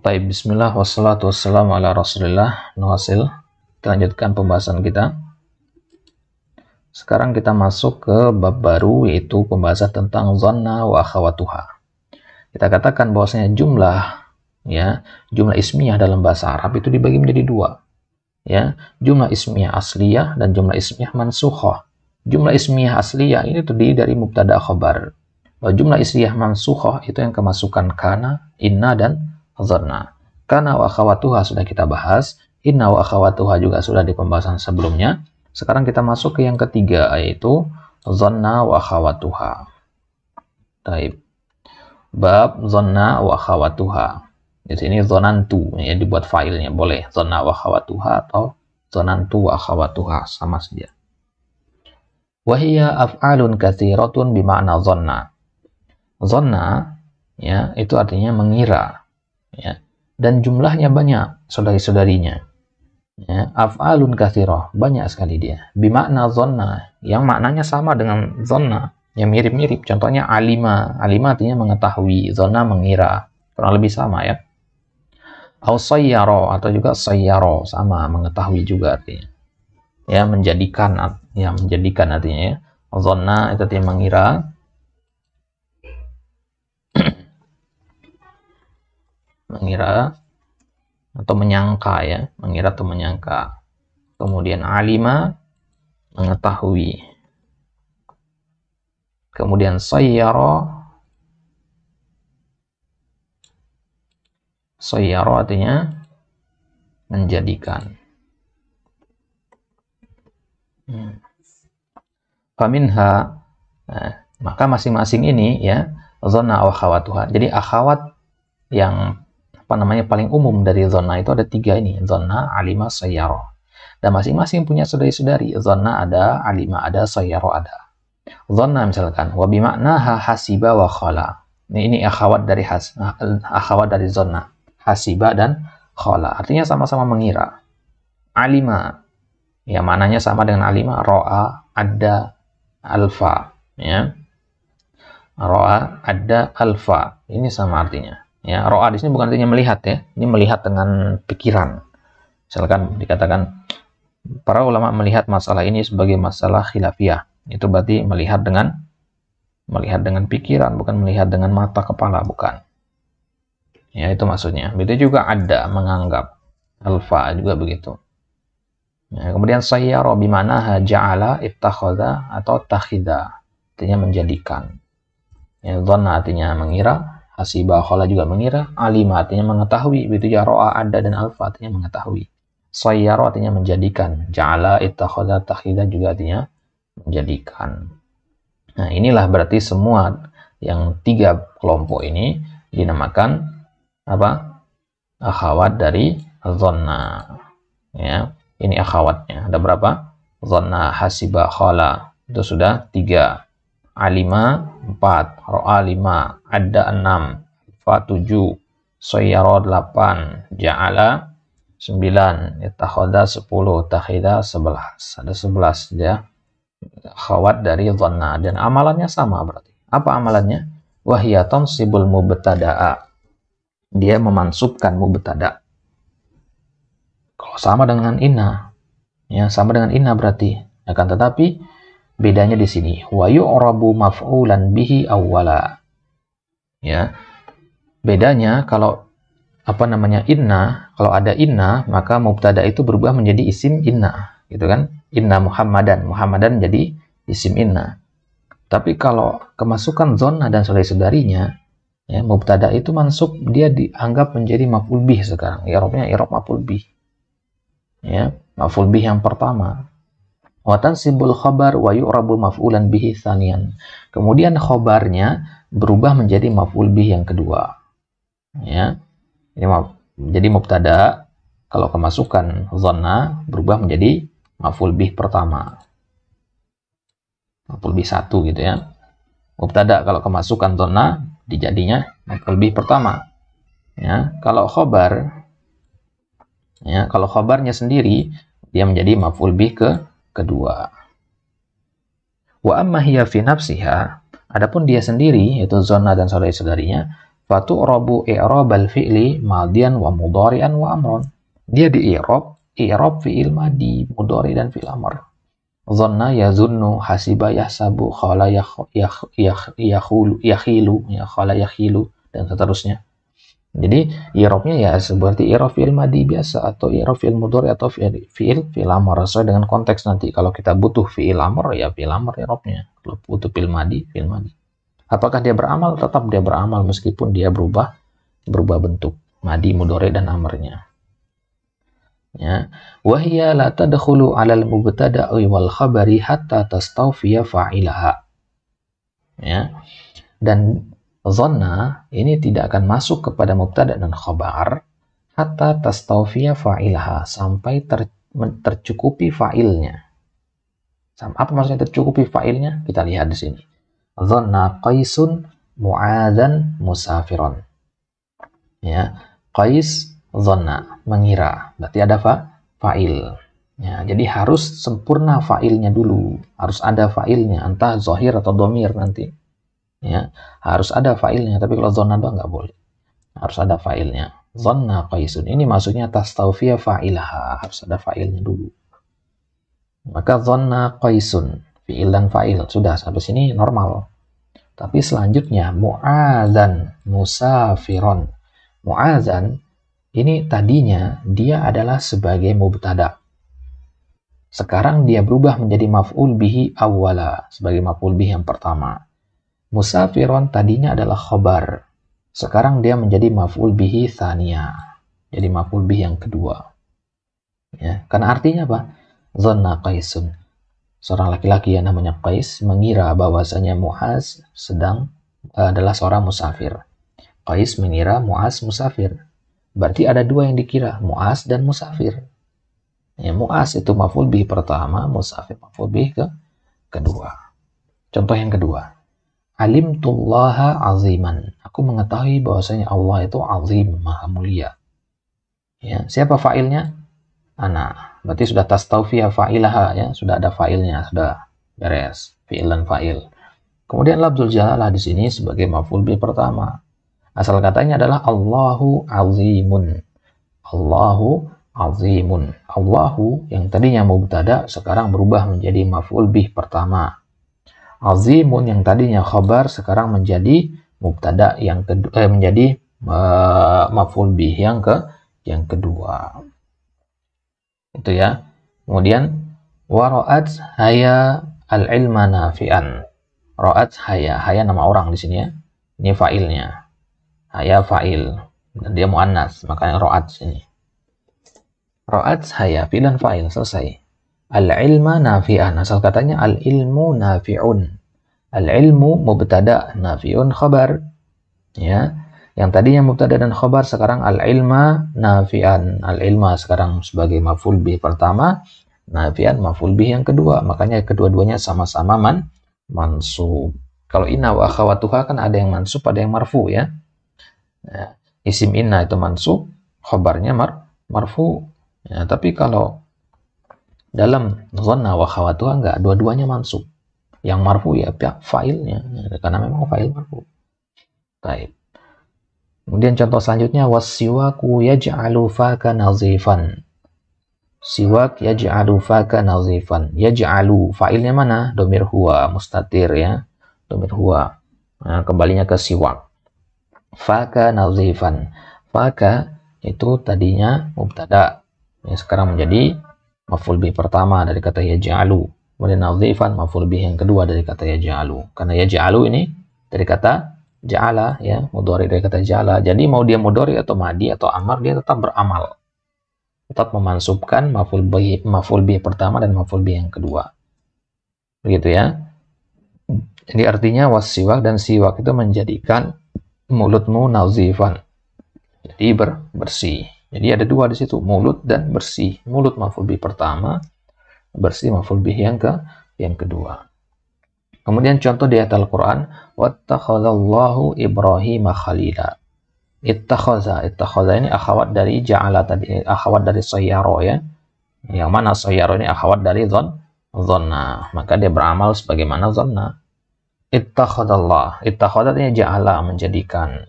Baik, bismillah, wassalatu wassalamu ala rasulillah, nuhasil. Nah, kita lanjutkan pembahasan kita. Sekarang kita masuk ke bab baru, yaitu pembahasan tentang zanna wa akhawatuha. Kita katakan bahwasanya jumlah, ya, jumlah ismiyah dalam bahasa Arab itu dibagi menjadi dua. Ya, jumlah ismiyah asliyah dan jumlah ismiyah mansukhah. Jumlah ismiyah asliyah ini terdiri dari mubtada khobar. Jumlah ismiyah mansukhah itu yang kemasukan kana, inna, dan dhanna. Karena wa khawatuha sudah kita bahas, inna wa khawatuha juga sudah di pembahasan sebelumnya. Sekarang kita masuk ke yang ketiga yaitu dhanna wa khawatuha. Taib. Bab dhanna wa khawatuha. Di sini zonantu ya dibuat filenya boleh zona wa khawatuha atau zonantu wa khawatuha sama saja. Wahia af'alun bi bima'na zonna. Zonna ya itu artinya mengira ya dan jumlahnya banyak saudari-saudarinya ya af'alun kathirah banyak sekali dia bimakna zonna yang maknanya sama dengan zonna yang mirip-mirip contohnya alima alima artinya mengetahui zonna mengira kurang lebih sama ya au sayyaro atau juga sayyaro sama mengetahui juga artinya ya menjadikan ya menjadikan artinya ya zonna itu artinya mengira mengira atau menyangka ya, mengira atau menyangka. Kemudian alima mengetahui. Kemudian sayyara sayyara artinya menjadikan. Hmm. Faminha nah, maka masing-masing ini ya zona wa khawatuha. Jadi akhawat yang apa namanya paling umum dari zona itu ada tiga ini zona alima sayyaro dan masing-masing punya saudari-saudari zona ada alima ada sayyaro ada zona misalkan wa bimaknaha hasiba wa khala ini, ini akhawat dari has, akhawat dari zona hasiba dan khala artinya sama-sama mengira alima ya mananya sama dengan alima roa ada alfa ya roa ada alfa ini sama artinya Ya, roa di sini bukan artinya melihat ya. Ini melihat dengan pikiran. Misalkan dikatakan para ulama melihat masalah ini sebagai masalah khilafiyah. Itu berarti melihat dengan melihat dengan pikiran, bukan melihat dengan mata kepala, bukan. Ya, itu maksudnya. Begitu juga ada menganggap alfa juga begitu. Ya, kemudian robi bimana ja'ala iftahoda atau tahida artinya menjadikan. Ya, dhanna artinya mengira, Hasibah Khala juga mengira, alima artinya mengetahui, begitu ya ro'a ada dan alfa artinya mengetahui. Sayyaro artinya menjadikan, ja'ala ittakhadha takhidha juga artinya menjadikan. Nah, inilah berarti semua yang tiga kelompok ini dinamakan apa? Akhawat dari zonna. Ya, ini akhawatnya. Ada berapa? Zonna hasibah khala. Itu sudah tiga. Alima 4, ro'a 5, adda 6, fa 7, sayyara 8, ja'ala 9, ittakhadha 10, Tahida 11. Ada 11 ya. Khawat dari dhanna dan amalannya sama berarti. Apa amalannya? Wahyaton sibul mubetada'a. Dia memansubkan mubtada'. Kalau sama dengan inna, ya sama dengan inna berarti. Akan tetapi Bedanya di sini wa yu'rabu maf'ulan bihi awwala. Ya. Bedanya kalau apa namanya inna, kalau ada inna maka mubtada itu berubah menjadi isim inna, gitu kan? Inna Muhammadan, Muhammadan jadi isim inna. Tapi kalau kemasukan zona dan saudari-saudarinya, ya, mubtada itu masuk dia dianggap menjadi maf'ul bih sekarang. Irobnya irob maf'ul bih. Ya, maf'ul bih yang pertama. Watan simbol khobar wa yu'rabu maf'ulan bihi thanian. Kemudian khobarnya berubah menjadi maf'ul bih yang kedua. Ya. Ini jadi mubtada kalau kemasukan zonna berubah menjadi maf'ul bih pertama. Maf'ul bih satu gitu ya. Mubtada kalau kemasukan zonna dijadinya maf'ul bih pertama. Ya, kalau khobar ya, kalau khobarnya sendiri dia menjadi maf'ul bih ke kedua. Wa amma hiya fi nafsiha, adapun dia sendiri yaitu zona dan saudari-saudarinya, fatu robu i'rabal fi'li madian wa mudhari'an wa amron. Dia di i'rab, i'rab fi'il madi, mudhari dan fi'il amr. Zonna yazunnu hasiba yahsabu khala yakhulu yakhilu ya khala yakhilu dan seterusnya. Jadi irofnya ya seperti irof fil madi biasa atau irof fil mudor atau fil fil, fil amor sesuai dengan konteks nanti. Kalau kita butuh fi'il amor ya fi'il amor irofnya. Kalau butuh fil madi fil madi. Apakah dia beramal? Tetap dia beramal meskipun dia berubah berubah bentuk madi mudore dan amarnya Ya, wahya la tadkhulu 'alal mubtada'i wal khabari hatta tastawfiya fa'ilaha. Ya. Dan Zonna ini tidak akan masuk kepada mubtada dan khobar hatta tastawfiya fa'ilha sampai ter, tercukupi fa'ilnya. Apa maksudnya tercukupi fa'ilnya? Kita lihat di sini. Zonna qaisun mu'adhan musafiron. Ya, qais zonna mengira. Berarti ada fa, fa'il. Ya, jadi harus sempurna fa'ilnya dulu. Harus ada fa'ilnya, entah zohir atau domir nanti ya harus ada failnya tapi kalau zona doang nggak boleh harus ada failnya Zona qaisun ini maksudnya tas taufiyah fa'ilaha harus ada failnya dulu maka zona qaisun fi'il dan fa'il sudah sampai sini normal tapi selanjutnya mu'adzan musafiron mu'adzan ini tadinya dia adalah sebagai mubtada sekarang dia berubah menjadi maf'ul bihi awwala sebagai maf'ul bihi yang pertama Musafiron tadinya adalah khobar. Sekarang dia menjadi maf'ul bihi thania. Jadi maf'ul bihi yang kedua. Ya, karena artinya apa? Zonna Qaisun. Seorang laki-laki yang namanya Qais mengira bahwasanya Muaz sedang eh, adalah seorang musafir. Qais mengira Muaz musafir. Berarti ada dua yang dikira, Muaz dan musafir. Ya, Muaz itu maf'ul bihi pertama, musafir maf'ul bihi ke kedua. Contoh yang kedua, alimtullaha aziman. Aku mengetahui bahwasanya Allah itu azim, maha mulia. Ya, siapa fa'ilnya? Ana. Berarti sudah tas taufiyah fa'ilaha ya, sudah ada fa'ilnya, sudah beres. fa'il dan fa'il. Kemudian lafzul jalalah di sini sebagai maf'ul bil pertama. Asal katanya adalah Allahu azimun. Allahu azimun. Allahu yang tadinya mubtada sekarang berubah menjadi maf'ul bih pertama azimun yang tadinya khabar sekarang menjadi mubtada yang kedua eh, menjadi uh, maf'ul bih yang ke yang kedua. Itu ya. Kemudian waraat haya al ilma nafian. roat haya, haya nama orang di sini ya. Ini fa'ilnya. Haya fa'il. Dan dia muannas, makanya roat sini. roat haya, dan fa'il, selesai. Al-ilma nafi'an. Asal katanya al-ilmu nafi'un. Al-ilmu mubtada nafi'un khabar. Ya. Yang tadi yang mubtada dan khabar sekarang al-ilma nafi'an. Al-ilma sekarang sebagai maf'ul bih pertama, nafi'an maf'ul bih yang kedua. Makanya kedua-duanya sama-sama man mansub. Kalau inna wa akhawatuha kan ada yang mansub, ada yang marfu ya. ya. Isim inna itu mansub, khabarnya mar marfu. Ya, tapi kalau dalam zonna wa khawatuha enggak dua-duanya mansub yang marfu ya pihak failnya karena memang fail marfu taib kemudian contoh selanjutnya was wasiwaku yaj'alu faka nazifan siwak yaj'alu faka nazifan yaj'alu failnya mana domir huwa mustatir ya domir huwa nah, kembalinya ke siwak faka nazifan faka itu tadinya mubtada ya, sekarang menjadi maf'ul bih pertama dari kata yaj'alu kemudian nadhifan maf'ul bih yang kedua dari kata ya jalu. karena ya jalu ini dari kata ja'ala ya mudhari dari kata ja'ala jadi mau dia mudhari atau madi atau amar dia tetap beramal tetap memansubkan maf'ul bih maf'ul bih pertama dan maf'ul bih yang kedua begitu ya jadi artinya wasiwak dan siwak itu menjadikan mulutmu nazifan jadi ber, bersih jadi ada dua di situ, mulut dan bersih. Mulut maful bih pertama, bersih maful bih yang ke yang kedua. Kemudian contoh di ayat Al-Qur'an, "Wattakhadallahu Ibrahim khalila." Ittakhadha, ittakhadha ini akhwat dari ja'ala tadi, eh, akhwat dari sayyaro ya. Yang mana sayyaro ini akhwat dari zon, zonna. Maka dia beramal sebagaimana zonna. Ittakhadallah, ittakhadha ini ja'ala menjadikan.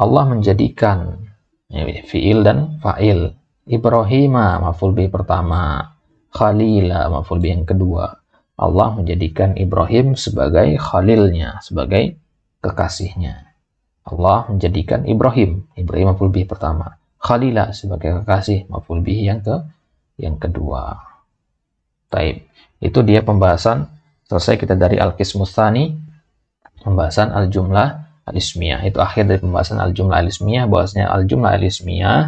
Allah menjadikan Ya, fiil dan fa'il Ibrahima maful bi pertama Khalila maful bi yang kedua Allah menjadikan Ibrahim sebagai khalilnya sebagai kekasihnya Allah menjadikan Ibrahim Ibrahim maful bi pertama Khalila sebagai kekasih maful bi yang ke yang kedua Taib itu dia pembahasan selesai kita dari Al-Qismus pembahasan al-jumlah al-ismiyah. Itu akhir dari pembahasan al-jumlah al-ismiyah. Bahwasanya al-jumlah al-ismiyah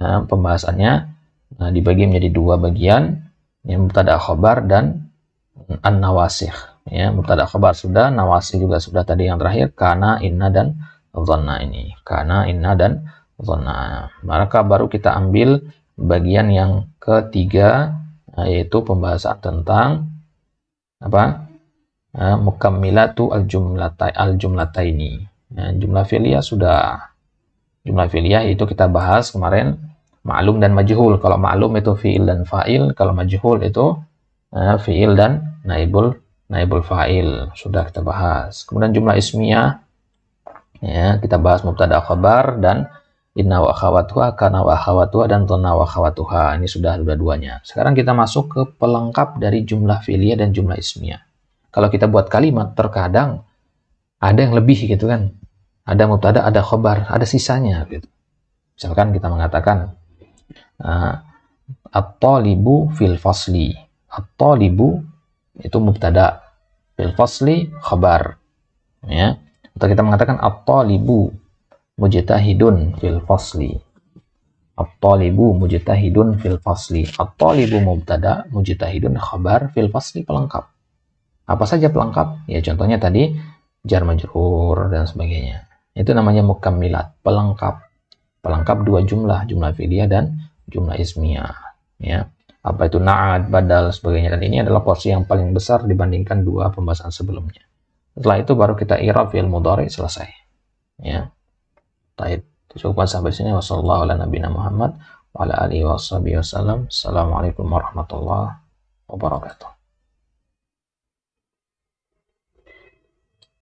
eh, pembahasannya eh, dibagi menjadi dua bagian, yang mutada khobar dan an nawasih Ya, mutada khobar sudah, nawasih juga sudah tadi yang terakhir karena inna dan dhanna ini. Karena inna dan dhanna. Maka baru kita ambil bagian yang ketiga eh, yaitu pembahasan tentang apa? uh, mukammilatu al jumlatai al jumlataini nah, jumlah filia sudah jumlah filia itu kita bahas kemarin maklum dan majhul kalau maklum itu fiil dan fa'il kalau majhul itu uh, fiil dan naibul naibul fa'il sudah kita bahas kemudian jumlah ismiyah ya kita bahas mubtada khabar dan inna wa khawatuha, kana wa khawatuha, dan dhanna wa khawatuha. ini sudah dua-duanya sekarang kita masuk ke pelengkap dari jumlah filia dan jumlah ismiyah kalau kita buat kalimat, terkadang ada yang lebih gitu kan. Ada mubtada, ada khobar, ada sisanya gitu. Misalkan kita mengatakan uh, at-talibu fil fasli. At-talibu itu mubtada, fil fasli khobar. Ya. Atau kita mengatakan at-talibu mujtahidun fil fasli. At-talibu mujtahidun fil fasli. At-talibu mubtada, mujtahidun khabar fil fasli pelengkap. Apa saja pelengkap? Ya contohnya tadi jar majrur dan sebagainya. Itu namanya mukammilat, pelengkap. Pelengkap dua jumlah, jumlah fi'liyah dan jumlah ismiyah, ya. Apa itu na'at, badal, sebagainya dan ini adalah porsi yang paling besar dibandingkan dua pembahasan sebelumnya. Setelah itu baru kita i'rab fi'il mudhari selesai. Ya. Taib. cukup sampai sini. Wassalamualaikum warahmatullahi wabarakatuh.